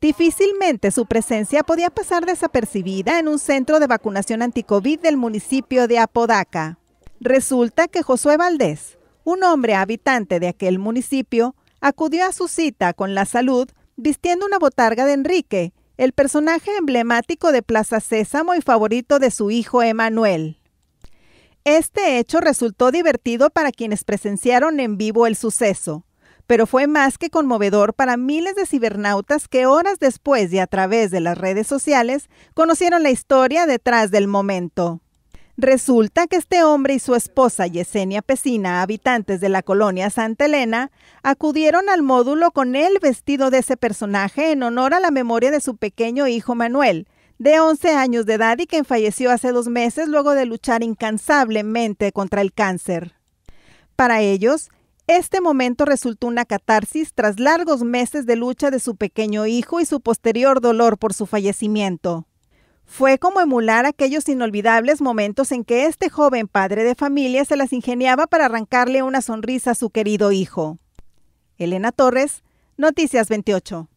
Difícilmente su presencia podía pasar desapercibida en un centro de vacunación anticovid del municipio de Apodaca. Resulta que Josué Valdés, un hombre habitante de aquel municipio, acudió a su cita con la salud vistiendo una botarga de Enrique, el personaje emblemático de Plaza Sésamo y favorito de su hijo Emanuel. Este hecho resultó divertido para quienes presenciaron en vivo el suceso pero fue más que conmovedor para miles de cibernautas que horas después y a través de las redes sociales conocieron la historia detrás del momento. Resulta que este hombre y su esposa Yesenia Pesina, habitantes de la colonia Santa Elena, acudieron al módulo con el vestido de ese personaje en honor a la memoria de su pequeño hijo Manuel, de 11 años de edad y quien falleció hace dos meses luego de luchar incansablemente contra el cáncer. Para ellos, este momento resultó una catarsis tras largos meses de lucha de su pequeño hijo y su posterior dolor por su fallecimiento. Fue como emular aquellos inolvidables momentos en que este joven padre de familia se las ingeniaba para arrancarle una sonrisa a su querido hijo. Elena Torres, Noticias 28.